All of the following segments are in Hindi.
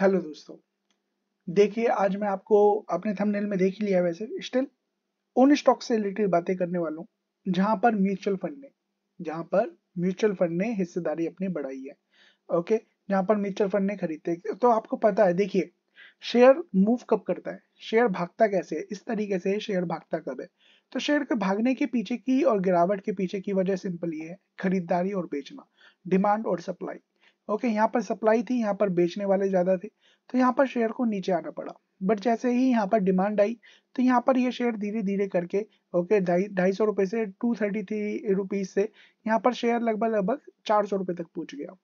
हेलो दोस्तों देखिए आज मैं आपको अपने थंबनेल में देख ही लिया वैसे स्टिल उन स्टॉक से रिलेटेड बातें करने वाला हूँ जहां पर म्यूचुअल फंड ने जहां पर म्यूचुअल फंड ने हिस्सेदारी अपनी बढ़ाई है ओके जहां पर म्यूचुअल फंड ने खरीदते तो आपको पता है देखिए शेयर मूव कब करता है शेयर भागता कैसे है इस तरीके से शेयर भागता कब है तो शेयर के भागने के पीछे की और गिरावट के पीछे की वजह सिंपल ये है खरीदारी और बेचना डिमांड और सप्लाई ओके यहाँ पर सप्लाई थी यहाँ पर बेचने वाले ज़्यादा थे तो यहाँ पर शेयर को नीचे आना पड़ा बट जैसे ही यहाँ पर डिमांड आई तो यहाँ पर ये शेयर धीरे धीरे करके ओके ढाई ढाई सौ रुपये से टू थर्टी थ्री रुपीज़ से यहाँ पर शेयर लगभग लगभग चार सौ रुपये तक पहुंच गया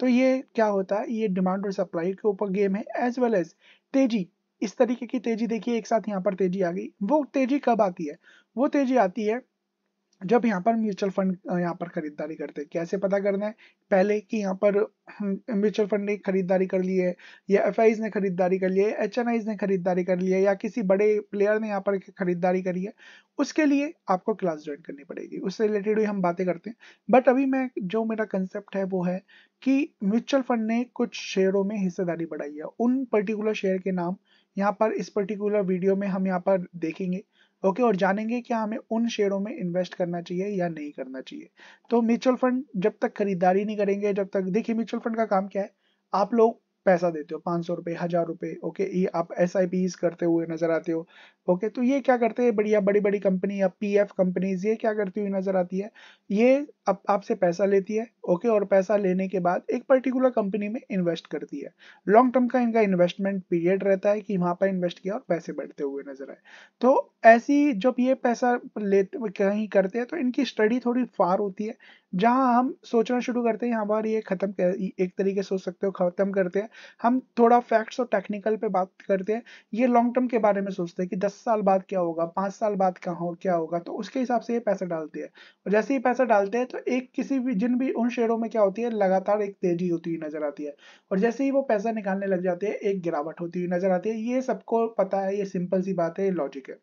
तो ये क्या होता है ये डिमांड और सप्लाई के ऊपर गेम है एज वेल एज तेजी इस तरीके की तेजी देखिए एक साथ यहाँ पर तेजी आ गई वो तेजी कब आती है वो तेजी आती है जब यहाँ पर म्यूचुअल फंड यहाँ पर खरीदारी करते हैं कैसे पता करना है पहले कि यहाँ पर म्यूचुअल फंड ने खरीदारी कर ली है या एफ ने खरीदारी कर ली है एच ने खरीदारी कर ली है या किसी बड़े प्लेयर ने यहाँ पर खरीदारी करी है उसके लिए आपको क्लास ज्वाइन करनी पड़ेगी उससे रिलेटेड हम बातें करते हैं बट अभी मैं जो मेरा कंसेप्ट है वो है कि म्यूचुअल फंड ने कुछ शेयरों में हिस्सेदारी बढ़ाई है उन पर्टिकुलर शेयर के नाम यहाँ पर इस पर्टिकुलर वीडियो में हम यहाँ पर देखेंगे ओके और जानेंगे कि हमें उन शेयरों में इन्वेस्ट करना चाहिए या नहीं करना चाहिए तो म्यूचुअल फंड जब तक खरीदारी नहीं करेंगे जब तक देखिए म्यूचुअल फंड का काम क्या है आप लोग पैसा देते हो पाँच सौ रुपये हजार रुपये ओके ये आप एस आई पीज करते हुए नजर आते हो ओके तो ये क्या करते हैं बढ़िया बड़ी बड़ी कंपनी या पी एफ कंपनीज ये क्या करती हुई नजर आती है ये अब आपसे पैसा लेती है ओके और पैसा लेने के बाद एक पर्टिकुलर कंपनी में इन्वेस्ट करती है लॉन्ग टर्म का इनका इन्वेस्टमेंट पीरियड रहता है कि वहाँ पर इन्वेस्ट किया और पैसे बढ़ते हुए नजर आए तो ऐसी जब ये पैसा लेते कहीं करते हैं तो इनकी स्टडी थोड़ी फार होती है जहाँ हम सोचना शुरू करते हैं यहाँ पर ये खत्म एक तरीके से सोच सकते हो खत्म करते हैं हम थोड़ा फैक्ट्स और टेक्निकल पे बात करते हैं ये लॉन्ग टर्म के बारे में सोचते हैं कि दस साल बाद क्या होगा पाँच साल बाद क्या हो क्या होगा तो उसके हिसाब से ये पैसा डालते हैं और जैसे ही पैसा डालते हैं तो एक किसी भी जिन भी उन शेयरों में क्या होती है लगातार एक तेजी होती हुई नजर आती है और जैसे ही वो पैसा निकालने लग जाते हैं एक गिरावट होती हुई नजर आती है ये सबको पता है ये सिंपल सी बात है ये लॉजिक है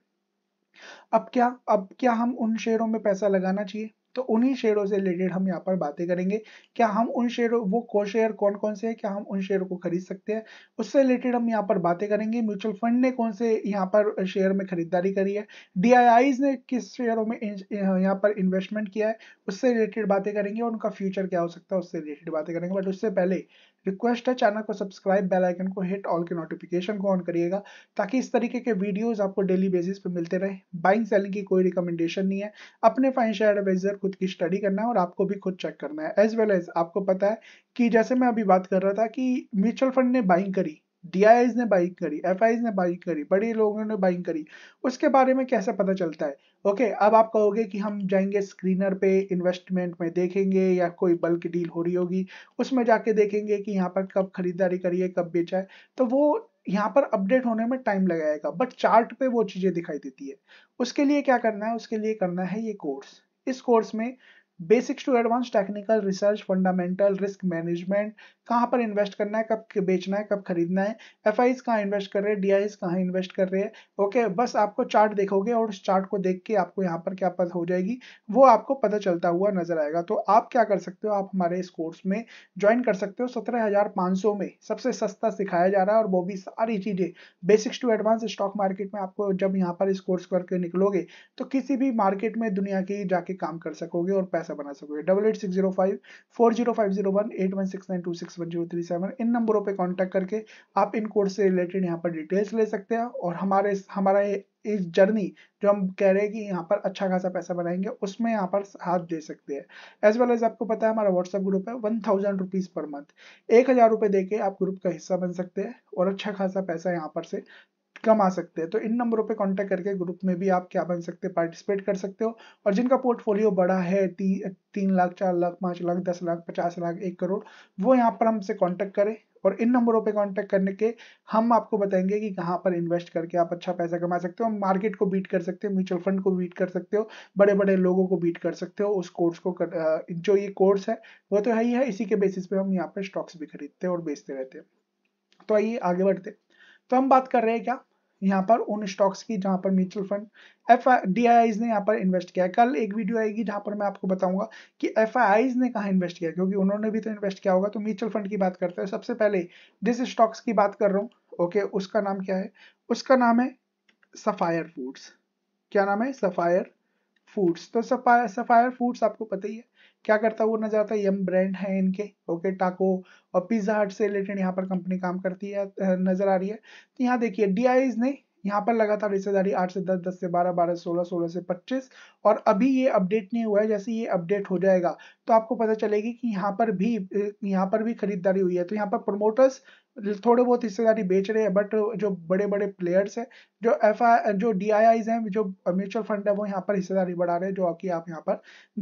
अब क्या अब क्या हम उन शेयरों में पैसा लगाना चाहिए तो उन्हीं शेयरों से रिलेटेड हम यहाँ पर बातें करेंगे क्या हम उन शेयरों वो को शेयर कौन कौन से हैं क्या हम उन शेयरों को खरीद सकते हैं उससे रिलेटेड हम यहाँ पर बातें करेंगे म्यूचुअल फंड ने कौन से यहाँ पर शेयर में खरीदारी करी है डी ने किस शेयरों में यहाँ पर इन्वेस्टमेंट किया है उससे रिलेटेड बातें करेंगे और उनका फ्यूचर क्या हो सकता है उससे रिलेटेड बातें करेंगे बट उससे पहले रिक्वेस्ट है चैनल को सब्सक्राइब बेल आइकन को हिट ऑल के नोटिफिकेशन को ऑन करिएगा ताकि इस तरीके के वीडियोस आपको डेली बेसिस पे मिलते रहे बाइंग सेलिंग की कोई रिकमेंडेशन नहीं है अपने फाइनेंशियल एडवाइजर खुद की स्टडी करना है और आपको भी खुद चेक करना है एज वेल एज आपको पता है कि जैसे मैं अभी बात कर रहा था कि म्यूचुअल फंड ने बाइंग करी डी ने बाइक करी एफ ने बाइक करी बड़े लोगों ने बाइंग करी उसके बारे में कैसे पता चलता है ओके okay, अब आप कहोगे कि हम जाएंगे स्क्रीनर पे इन्वेस्टमेंट में देखेंगे या कोई बल्क डील हो रही होगी उसमें जाके देखेंगे कि यहाँ पर कब खरीदारी करिए कब बेचा है तो वो यहाँ पर अपडेट होने में टाइम लगाएगा बट चार्ट पे वो चीज़ें दिखाई देती है उसके लिए क्या करना है उसके लिए करना है ये कोर्स इस कोर्स में basics to advance technical research fundamental risk management कहाँ पर इन्वेस्ट करना है कब बेचना है कब खरीदना है एफ आई कहाँ इन्वेस्ट कर रहे हैं डी आई कहाँ इन्वेस्ट कर रहे हैं ओके बस आपको चार्ट देखोगे और उस चार्ट को देख के आपको यहाँ पर क्या पता हो जाएगी वो आपको पता चलता हुआ नजर आएगा तो आप क्या कर सकते हो आप हमारे इस कोर्स में ज्वाइन कर सकते हो सत्रह हजार पाँच सौ में सबसे सस्ता सिखाया जा रहा है और वो भी सारी चीज़ें basics to advance stock market में आपको जब यहाँ पर इस कोर्स करके निकलोगे तो किसी भी मार्केट में दुनिया की जाके काम कर सकोगे और पैसा कैसा बना सकोगे double eight six zero five four zero five zero one eight one six nine two six one zero three seven इन नंबरों पे कांटेक्ट करके आप इन कोर्स से रिलेटेड यहाँ पर डिटेल्स ले सकते हैं और हमारे हमारा इस जर्नी जो हम कह रहे हैं कि यहाँ पर अच्छा खासा पैसा बनाएंगे उसमें यहाँ पर हाथ दे सकते हैं एज वेल एज आपको पता है हमारा व्हाट्सएप ग्रुप है one thousand rupees per month एक हज़ार रुपये दे आप ग्रुप का हिस्सा बन सकते हैं और अच्छा खासा पैसा यहाँ पर से कम आ सकते हैं तो इन नंबरों पे कांटेक्ट करके ग्रुप में भी आप क्या बन सकते हैं पार्टिसिपेट कर सकते हो और जिनका पोर्टफोलियो बड़ा है ती, तीन लाख चार लाख पाँच लाख दस लाख पचास लाख एक करोड़ वो यहाँ पर हमसे कॉन्टैक्ट करें और इन नंबरों पे कांटेक्ट करने के हम आपको बताएंगे कि कहाँ पर इन्वेस्ट करके आप अच्छा पैसा कमा सकते हो मार्केट को बीट कर सकते हो म्यूचुअल फंड को बीट कर सकते हो बड़े बड़े लोगों को बीट कर सकते हो उस कोर्स को कर, जो ये कोर्स है वो तो है ही है इसी के बेसिस पे हम यहाँ पे स्टॉक्स भी खरीदते हैं और बेचते रहते हैं तो आइए आगे बढ़ते तो हम बात कर रहे हैं क्या यहाँ पर उन स्टॉक्स की जहाँ पर म्यूचुअल फंड एफ डी ने यहाँ पर इन्वेस्ट किया कल एक वीडियो आएगी जहाँ पर मैं आपको बताऊंगा कि एफ ने कहाँ इन्वेस्ट किया क्योंकि उन्होंने भी तो इन्वेस्ट किया होगा तो म्यूचुअल फंड की बात करते हैं सबसे पहले जिस स्टॉक्स की बात कर रहा हूँ ओके उसका नाम क्या है उसका नाम है सफायर फूड्स क्या नाम है सफायर फूड्स तो सफायर सफायर फूड्स आपको पता ही है क्या करता हुआ नजर आता है यम ब्रांड है इनके ओके टाको और पिज्जा हट से रिलेटेड यहाँ पर कंपनी काम करती है नजर आ रही है तो यहाँ देखिए डी ने यहाँ पर लगातार हिस्सेदारी आठ से दस दस से बारह बारह सोलह सोलह से पच्चीस और अभी ये अपडेट नहीं हुआ है जैसे ये अपडेट हो जाएगा तो आपको पता चलेगी कि यहाँ पर भी यहाँ पर भी खरीदारी हुई है तो यहाँ पर प्रोमोटर्स थोड़े बहुत हिस्सेदारी बेच रहे हैं बट जो बड़े बड़े प्लेयर्स हैं जो एफ जो डी आई आईज हैं जो म्यूचुअल फंड है वो यहाँ पर हिस्सेदारी बढ़ा रहे हैं जो कि आप यहाँ पर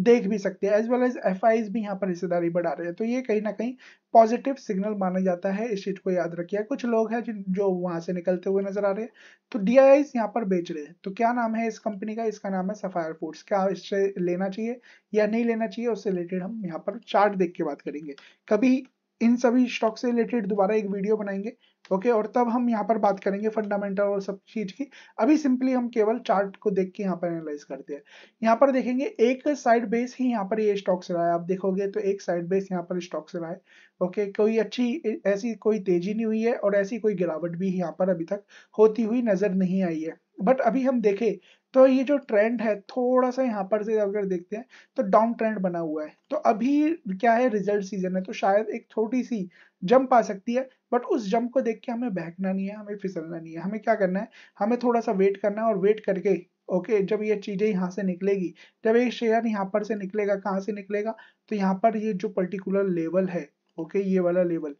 देख भी सकते हैं as well as F IIs भी यहाँ पर हिस्सेदारी बढ़ा रहे हैं तो ये कहीं ना कहीं पॉजिटिव सिग्नल माना जाता है इस चीज़ को याद रखिए कुछ लोग हैं जिन जो वहां से निकलते हुए नजर आ रहे हैं तो डी आई आईज यहाँ पर बेच रहे हैं तो क्या नाम है इस कंपनी का इसका नाम है सफायर फूड्स क्या इससे लेना चाहिए या नहीं लेना चाहिए उससे रिलेटेड हम यहाँ पर चार्ट देख के बात करेंगे कभी इन सभी स्टॉक से रिलेटेड दोबारा एक वीडियो बनाएंगे ओके और तब हम यहाँ पर बात करेंगे फंडामेंटल और सब चीज की अभी सिंपली हम केवल चार्ट को देख के यहाँ पर एनालाइज करते हैं यहाँ पर देखेंगे एक साइड बेस ही यहाँ पर ये यह से रहा है आप देखोगे तो एक साइड बेस यहाँ पर स्टॉक से रहा है ओके कोई अच्छी ऐसी कोई तेजी नहीं हुई है और ऐसी कोई गिरावट भी यहाँ पर अभी तक होती हुई नजर नहीं आई है बट अभी हम देखें तो ये जो ट्रेंड है थोड़ा सा यहाँ पर से अगर देखते हैं तो डाउन ट्रेंड बना हुआ है तो अभी क्या है रिजल्ट सीजन है तो शायद एक छोटी सी जंप आ सकती है बट उस जंप को देख के हमें बहकना नहीं है हमें फिसलना नहीं है हमें क्या करना है हमें थोड़ा सा वेट करना है और वेट करके ओके okay, जब ये चीज़ें यहाँ से निकलेगी जब ये शेयर यहाँ पर से निकलेगा कहाँ से निकलेगा तो यहाँ पर ये जो पर्टिकुलर लेवल है ओके okay, ये वाला लेवल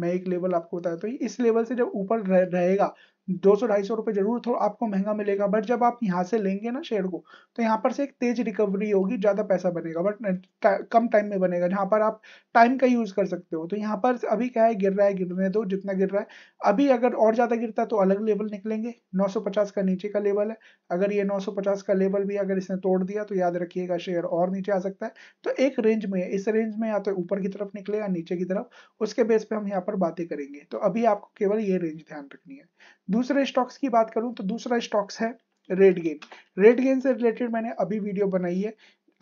मैं एक लेवल आपको बताया तो इस लेवल से जब ऊपर रहेगा दो सौ ढाई सौ रुपए जरूर थोड़ा आपको महंगा मिलेगा बट जब आप यहाँ से लेंगे ना शेयर को तो यहाँ पर से एक तेज रिकवरी होगी ज़्यादा पैसा बनेगा बट कम टाइम में बनेगा जहाँ पर आप टाइम का यूज़ कर सकते हो तो यहाँ पर अभी क्या है गिर रहा है गिरने दो जितना गिर रहा है अभी अगर और ज़्यादा गिरता है तो अलग लेवल निकलेंगे नौ का नीचे का लेवल है अगर ये नौ का लेवल भी अगर इसने तोड़ दिया तो याद रखिएगा शेयर और नीचे आ सकता है तो एक रेंज में इस रेंज में या तो ऊपर की तरफ निकले या नीचे की तरफ उसके बेस पे हम यहाँ पर बातें करेंगे तो अभी आपको केवल ये रेंज ध्यान रखनी है दूसरे स्टॉक्स की बात करूं तो दूसरा स्टॉक्स है रेड गेन रेड गेन से रिलेटेड मैंने अभी वीडियो बनाई है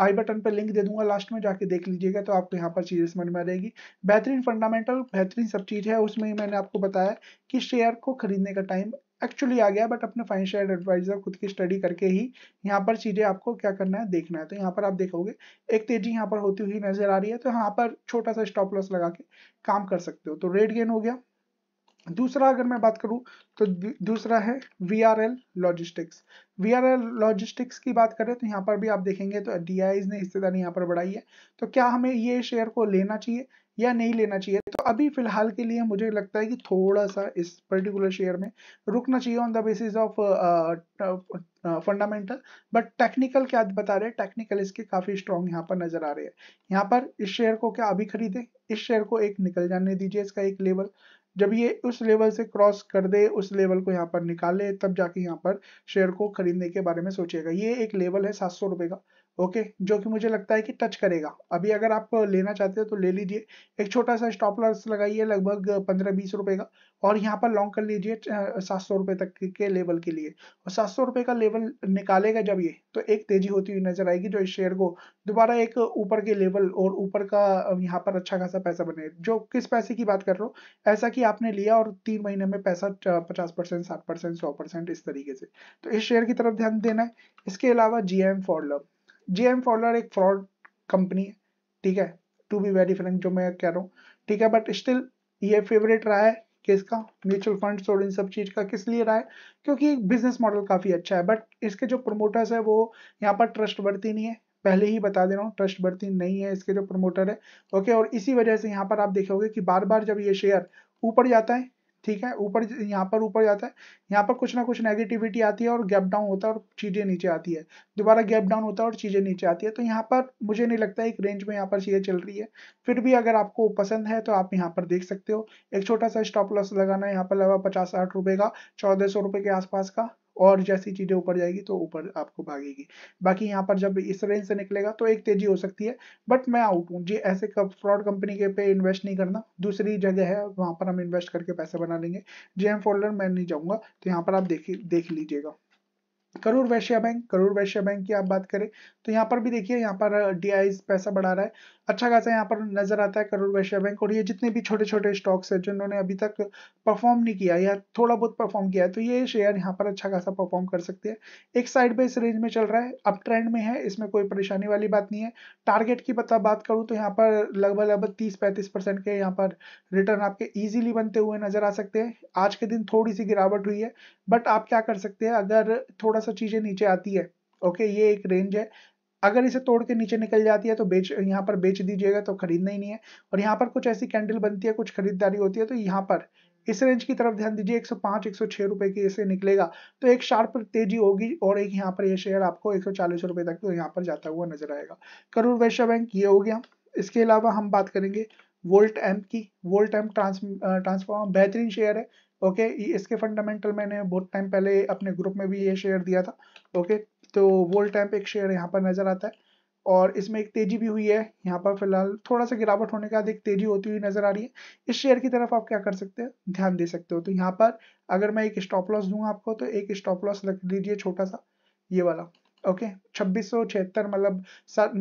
आई बटन पर लिंक दे दूंगा लास्ट में जाके देख लीजिएगा तो आपको यहाँ पर चीज़ें समझ में आएगी बेहतरीन फंडामेंटल बेहतरीन सब चीज़ है उसमें मैंने आपको बताया कि शेयर को खरीदने का टाइम एक्चुअली आ गया बट अपने फाइनेंशियल एडवाइजर खुद की स्टडी करके ही यहाँ पर चीज़ें आपको क्या करना है देखना है तो यहाँ पर आप देखोगे एक तेजी यहाँ पर होती हुई नजर आ रही है तो यहाँ पर छोटा सा स्टॉप लॉस लगा के काम कर सकते हो तो रेड गेन हो गया दूसरा अगर मैं बात करूं तो दूसरा है V R L logistics V R L logistics की बात करें तो यहाँ पर भी आप देखेंगे तो डी ने हिस्सेदारी यहाँ पर बढ़ाई है तो क्या हमें ये शेयर को लेना चाहिए या नहीं लेना चाहिए तो अभी फिलहाल के लिए मुझे लगता है कि थोड़ा सा इस पर्टिकुलर शेयर में रुकना चाहिए on the basis of fundamental but technical क्या बता रहे हैं टेक्निकल इसके काफ़ी स्ट्रॉन्ग यहाँ पर नजर आ रहे हैं यहाँ पर इस शेयर को क्या अभी खरीदे इस शेयर को एक निकल जाने दीजिए इसका एक लेवल जब ये उस लेवल से क्रॉस कर दे उस लेवल को यहाँ पर निकाले तब जाके यहाँ पर शेयर को खरीदने के बारे में सोचेगा ये एक लेवल है सात सौ रुपए का ओके जो कि मुझे लगता है कि टच करेगा अभी अगर आप लेना चाहते हो तो ले लीजिए एक छोटा सा स्टॉप लॉस लगाइए लगभग पंद्रह बीस रुपए का और यहाँ पर लॉन्ग कर लीजिए सात सौ रुपए तक के लेवल के लिए और सात सौ रुपए का लेवल निकालेगा जब ये तो एक तेजी होती हुई नजर आएगी जो इस शेयर को दोबारा एक ऊपर के लेवल और ऊपर का यहाँ पर अच्छा खासा पैसा बने जो किस पैसे की बात कर रहा हूँ ऐसा कि आपने लिया और तीन महीने में पैसा पचास परसेंट साठ परसेंट सौ परसेंट इस तरीके से तो इस शेयर की तरफ ध्यान देना है इसके अलावा जी एम फॉर लव जी एम फॉलर एक फ्रॉड कंपनी है ठीक है टू बी वेरी फ्रेंक जो मैं कह रहा हूँ ठीक है बट स्टिल ये फेवरेट रहा है किसका म्यूचुअल फंड्स और इन सब चीज का किस लिए रहा है क्योंकि बिजनेस मॉडल काफी अच्छा है बट इसके जो प्रमोटर्स है वो यहाँ पर ट्रस्ट बढ़ती नहीं है पहले ही बता दे रहा हूँ ट्रस्ट बढ़ती नहीं है इसके जो प्रमोटर है ओके और इसी वजह से यहाँ पर आप देखोगे कि बार बार जब ये शेयर ऊपर जाता है ठीक है ऊपर यहाँ पर ऊपर जाता है यहाँ पर कुछ ना कुछ नेगेटिविटी आती है और गैप डाउन होता है और चीज़ें नीचे आती है दोबारा गैप डाउन होता है और चीज़ें नीचे आती है तो यहाँ पर मुझे नहीं लगता एक रेंज में यहाँ पर चीज़ें चल रही है फिर भी अगर आपको पसंद है तो आप यहाँ पर देख सकते हो एक छोटा सा स्टॉप लॉस लगाना है यहाँ पर लगा पचास साठ रुपए का चौदह सौ रुपए के आसपास का और जैसी चीज़ें ऊपर जाएगी तो ऊपर आपको भागेगी बाकी यहाँ पर जब इस रेंज से निकलेगा तो एक तेज़ी हो सकती है बट मैं आउट हूँ जी ऐसे फ्रॉड कंपनी के पे इन्वेस्ट नहीं करना दूसरी जगह है वहाँ पर हम इन्वेस्ट करके पैसे बना लेंगे जी फोल्डर मैं नहीं जाऊँगा तो यहाँ पर आप देख देख लीजिएगा करूर वैश्य बैंक करूर वैश्य बैंक की आप बात करें तो यहाँ पर भी देखिए यहाँ पर डी पैसा बढ़ा रहा है अच्छा खासा यहाँ पर नजर आता है करोड़ वैश्य बैंक और ये जितने भी छोटे छोटे स्टॉक्स है जिन्होंने अभी तक परफॉर्म नहीं किया या थोड़ा बहुत परफॉर्म किया है तो ये शेयर यहाँ पर अच्छा खासा परफॉर्म कर सकते हैं एक साइड पे रेंज में चल रहा है अप ट्रेंड में है इसमें कोई परेशानी वाली बात नहीं है टारगेट की पता बात करूँ तो यहाँ पर लगभग लगभग तीस पैंतीस के यहाँ पर रिटर्न आपके ईजिली बनते हुए नजर आ सकते हैं आज के दिन थोड़ी सी गिरावट हुई है बट आप क्या कर सकते हैं अगर थोड़ा सा चीज़ें नीचे आती है ओके okay, ये एक रेंज है अगर इसे तोड़ के नीचे निकल जाती है तो बेच यहाँ पर बेच दीजिएगा तो खरीदना ही नहीं है और यहाँ पर कुछ ऐसी कैंडल बनती है कुछ खरीदारी होती है तो यहाँ पर इस रेंज की तरफ ध्यान दीजिए 105 106 रुपए की इसे निकलेगा तो एक शार्प तेजी होगी और एक यहाँ पर ये यह शेयर आपको एक रुपए तक तो यहाँ पर जाता हुआ नजर आएगा करूर वैश्य बैंक ये हो गया इसके अलावा हम बात करेंगे वोल्ट एम की वोल्ट एम ट्रांस ट्रांसफॉर्म बेहतरीन शेयर है ओके इसके फंडामेंटल मैंने बहुत टाइम पहले अपने ग्रुप में भी ये शेयर दिया था ओके तो वोल्ट टैंप एक शेयर यहाँ पर नज़र आता है और इसमें एक तेजी भी हुई है यहाँ पर फिलहाल थोड़ा सा गिरावट होने के बाद एक तेजी होती हुई नजर आ रही है इस शेयर की तरफ आप क्या कर सकते हैं ध्यान दे सकते हो तो यहाँ पर अगर मैं एक स्टॉप लॉस दूंगा आपको तो एक स्टॉप लॉस रख लीजिए छोटा सा ये वाला ओके छब्बीस सौ छिहत्तर मतलब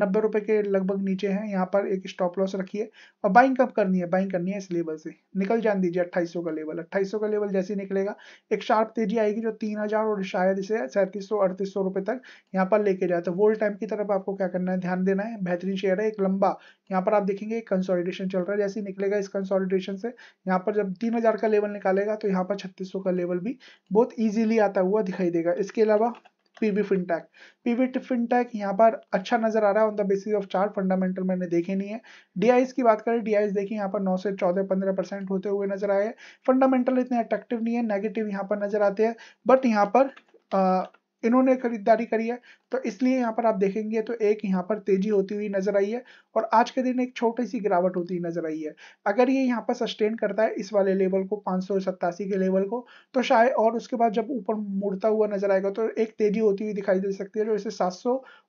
नब्बे रुपए के लगभग नीचे है यहाँ पर एक स्टॉप लॉस रखिए और बाइंग कब करनी है बाइंग करनी है इस लेवल से निकल जान दीजिए 2800 का लेवल 2800 का लेवल जैसे निकलेगा एक शार्प तेजी आएगी जो 3000 और शायद इसे सैंतीस सौ अड़तीस सौ रुपए तक यहाँ पर लेके जाए तो वोल्ड टाइम की तरफ आपको क्या करना है ध्यान देना है बेहतरीन शेयर है एक लंबा यहाँ पर आप देखेंगे कंसोलिडेशन चल रहा है जैसे निकलेगा इस कंसोलिडेशन से यहाँ पर जब तीन हजार का लेवल निकालेगा तो यहाँ पर छत्तीस का लेवल भी बहुत ईजिली आता हुआ दिखाई देगा इसके अलावा पीबी फिनटेक पीबी फिनटेक यहाँ पर अच्छा नजर आ रहा है ऑन द बेसिस ऑफ चार फंडामेंटल मैंने देखे नहीं है डीआईज की बात करें डीआईज देखिए यहाँ पर नौ से चौदह पंद्रह परसेंट होते हुए नजर आए फंडामेंटल इतने अट्रैक्टिव नहीं है नेगेटिव यहाँ पर नजर आते हैं बट यहाँ पर आ, इन्होंने खरीदारी करी है तो इसलिए यहाँ पर आप देखेंगे तो एक यहाँ पर तेजी होती हुई नजर आई है और आज के दिन एक छोटी सी गिरावट होती हुई नजर आई है अगर ये यहाँ पर सस्टेन करता है इस वाले लेवल को पांच के लेवल को तो शायद और उसके बाद जब ऊपर मुड़ता हुआ नजर आएगा तो एक तेजी होती हुई दिखाई दे सकती है जो इसे सात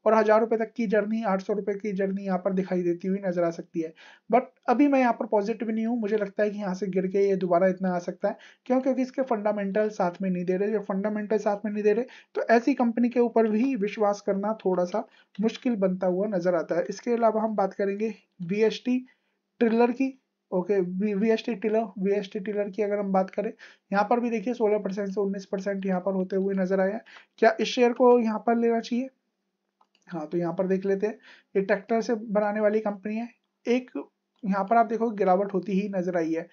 और हजार रुपए तक की जर्नी सौ रुपए की जर्नी यहाँ पर दिखाई देती हुई नजर आ सकती है बट अभी मैं यहाँ पर पॉजिटिव नहीं हूँ मुझे लगता है कि यहाँ से गिर के ये दोबारा इतना आ सकता है क्यों क्योंकि इसके फंडामेंटल साथ में नहीं दे रहे जो फंडामेंटल साथ में नहीं दे रहे तो ऐसी कंपनी के ऊपर भी विश्वास पास करना थोड़ा सा मुश्किल बनता हुआ नजर आता है इसके अलावा हम बात करेंगे वी ट्रिलर की okay V S T tiller V S T tiller की अगर हम बात करें यहाँ पर भी देखिए 16 परसेंट से 19 परसेंट यहाँ पर होते हुए नजर आया क्या इस शेयर को यहाँ पर लेना चाहिए हाँ तो यहाँ पर देख लेते हैं ये ट्रैक्टर से बनाने वाली कंपनी है एक यहाँ पर आप देखो गिरावट होती ही नजर आई है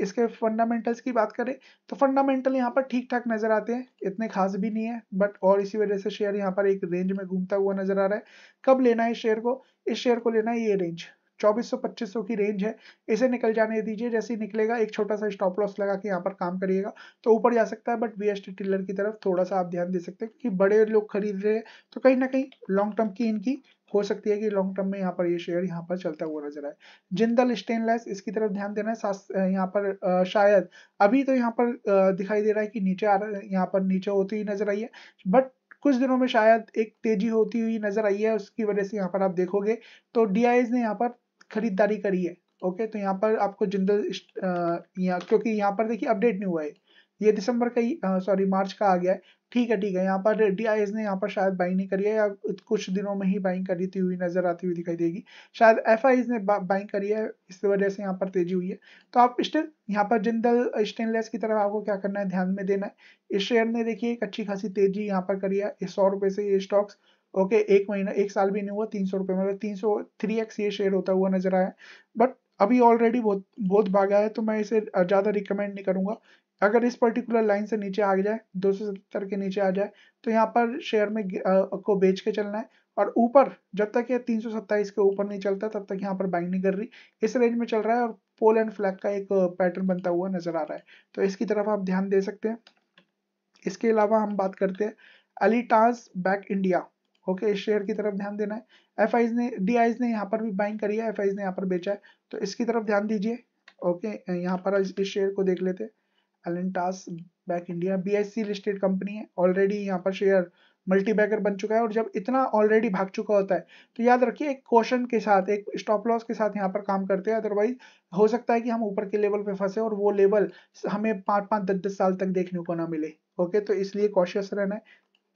इसके फंडामेंटल्स की बात करें तो फंडामेंटल यहाँ पर ठीक ठाक नजर आते हैं इतने खास भी नहीं है बट और इसी वजह से शेयर यहाँ पर एक रेंज में घूमता हुआ नजर आ रहा है कब लेना है शेयर को इस शेयर को लेना है ये रेंज 2400-2500 की रेंज है इसे निकल जाने दीजिए जैसे ही निकलेगा एक छोटा सा स्टॉप लॉस लगा के यहाँ पर काम करिएगा तो ऊपर जा सकता है बट बी एस टिलर की तरफ थोड़ा सा आप ध्यान दे सकते हैं क्योंकि बड़े लोग खरीद रहे हैं तो कहीं ना कहीं लॉन्ग टर्म की इनकी हो सकती है कि लॉन्ग टर्म में यहाँ पर ये शेयर यहाँ पर चलता हुआ नजर आए जिंदल स्टेनलेस इसकी तरफ ध्यान देना है यहाँ पर शायद अभी तो यहाँ पर दिखाई दे रहा है कि नीचे आ रहा है यहाँ पर नीचे होती हुई नजर आई है बट कुछ दिनों में शायद एक तेजी होती हुई नजर आई है उसकी वजह से यहाँ पर आप देखोगे तो डी ने यहाँ पर खरीदारी करी है ओके तो यहाँ पर आपको जिंदल क्योंकि यहाँ पर देखिए अपडेट नहीं हुआ है ये दिसंबर का ही सॉरी मार्च का आ गया है ठीक है ठीक है यहाँ पर डी आई ने यहाँ पर शायद बाइंग नहीं करी है या कुछ दिनों में ही बाइंग करीती हुई नजर आती हुई दिखाई देगी शायद एफ आई ने बाइंग करी है इस वजह से यहाँ पर तेजी हुई है तो आप स्टिल यहाँ पर जिंदल स्टेनलेस की तरफ आपको क्या करना है ध्यान में देना है इस शेयर ने देखिए एक अच्छी खासी तेजी यहाँ पर करी है सौ रुपये से ये स्टॉक्स ओके okay, एक महीना एक साल भी नहीं हुआ तीन सौ रुपये मतलब तीन सौ थ्री एक्स ये शेयर होता हुआ नजर आया बट अभी ऑलरेडी बहुत बहुत भागा है तो मैं इसे ज़्यादा रिकमेंड नहीं करूँगा अगर इस पर्टिकुलर लाइन से नीचे आ जाए दो के नीचे आ जाए तो यहाँ पर शेयर में को बेच के चलना है और ऊपर जब तक ये 327 के ऊपर नहीं चलता तब तक यहाँ पर बाइंग नहीं कर रही इस रेंज में चल रहा है और पोल एंड फ्लैग का एक पैटर्न बनता हुआ नजर आ रहा है तो इसकी तरफ आप ध्यान दे सकते हैं इसके अलावा हम बात करते हैं अलीटाज बैक इंडिया ओके इस शेयर की तरफ ध्यान देना है एफ ने डी ने यहाँ पर भी बाइंग करी है एफ ने यहाँ पर बेचा है तो इसकी तरफ ध्यान दीजिए ओके यहाँ पर इस, शेयर को देख लेते हैं back India BSE listed company है ऑलरेडी यहाँ पर शेयर मल्टी बैगर बन चुका है और जब इतना ऑलरेडी भाग चुका होता है तो याद रखिए एक क्वेश्चन के साथ एक स्टॉप लॉस के साथ यहाँ पर काम करते हैं अदरवाइज हो सकता है कि हम ऊपर के लेवल पे फंसे और वो लेवल हमें पाँच पाँच दस दस साल तक देखने को ना मिले ओके तो इसलिए कॉशियस रहना है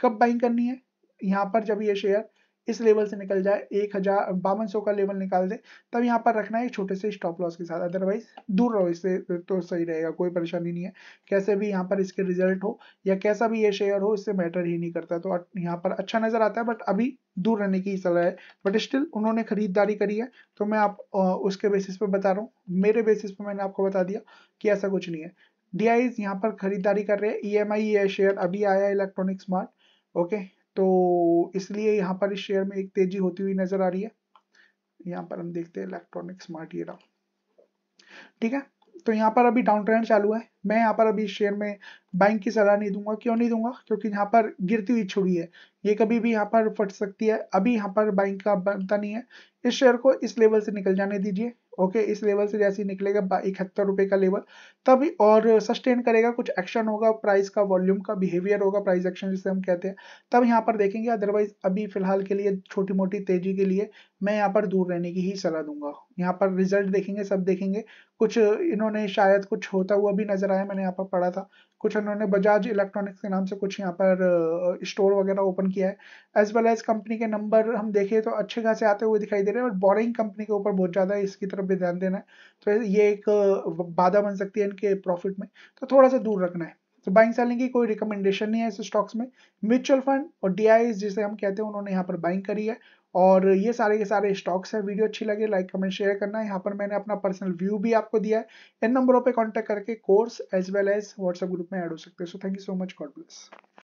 कब बाइंग करनी है यहाँ पर जब ये शेयर इस लेवल से निकल जाए एक हजार बावन सौ का लेवल निकाल दे तब यहाँ पर रखना है छोटे से स्टॉप लॉस के साथ अदरवाइज दूर रहो इससे तो सही रहेगा कोई परेशानी नहीं है कैसे भी यहाँ पर इसके रिजल्ट हो या कैसा भी ये शेयर हो इससे मैटर ही नहीं करता तो यहाँ पर अच्छा नजर आता है बट अभी दूर रहने की सलाह है बट स्टिल उन्होंने खरीदारी करी है तो मैं आप उसके बेसिस पे बता रहा हूँ मेरे बेसिस पे मैंने आपको बता दिया कि ऐसा कुछ नहीं है डी आईज यहाँ पर खरीदारी कर रहे हैं ई एम आई ये शेयर अभी आया इलेक्ट्रॉनिक स्मार्ट ओके okay, तो इसलिए यहाँ पर इस शेयर में एक तेजी होती हुई नजर आ रही है यहाँ पर हम देखते हैं इलेक्ट्रॉनिक स्मार्ट ये रहा ठीक है तो यहाँ पर अभी डाउन ट्रेंड चालू है मैं यहाँ पर अभी शेयर में बैंक की सलाह नहीं दूंगा क्यों नहीं दूंगा क्योंकि यहाँ पर गिरती हुई छुरी है ये कभी भी यहाँ पर फट सकती है अभी यहाँ पर बैंक का बनता नहीं है इस शेयर को इस लेवल से निकल जाने दीजिए ओके इस लेवल से जैसे ही निकलेगा इकहत्तर रुपए का लेवल तभी और सस्टेन करेगा कुछ एक्शन होगा प्राइस का वॉल्यूम का बिहेवियर होगा प्राइस एक्शन जिसे हम कहते हैं तब यहाँ पर देखेंगे अदरवाइज अभी फिलहाल के लिए छोटी मोटी तेजी के लिए मैं यहाँ पर दूर रहने की ही सलाह दूंगा यहाँ पर रिजल्ट देखेंगे सब देखेंगे कुछ इन्होंने शायद कुछ होता हुआ भी नजर आया मैंने यहाँ पर पढ़ा था कुछ इन्होंने बजाज इलेक्ट्रॉनिक्स के नाम से कुछ यहाँ पर स्टोर वगैरह ओपन किया है एज वेल एज कंपनी के नंबर हम देखें तो अच्छे खासे आते हुए दिखाई दे रहे हैं और बोरिंग कंपनी के ऊपर बहुत ज़्यादा इसकी तरफ भी ध्यान देना है तो ये एक बाधा बन सकती है इनके प्रॉफिट में तो थोड़ा सा दूर रखना है तो बाइंग सेलिंग की कोई रिकमेंडेशन नहीं है इस स्टॉक्स में म्यूचुअल फंड और डी जिसे हम कहते हैं उन्होंने यहाँ पर बाइंग करी है और ये सारे के सारे स्टॉक्स हैं वीडियो अच्छी लगे लाइक कमेंट शेयर करना यहाँ पर मैंने अपना पर्सनल व्यू भी आपको दिया है इन नंबरों पर कॉन्टैक्ट करके course as well as WhatsApp group में ऐड हो सकते हैं so thank you so much God bless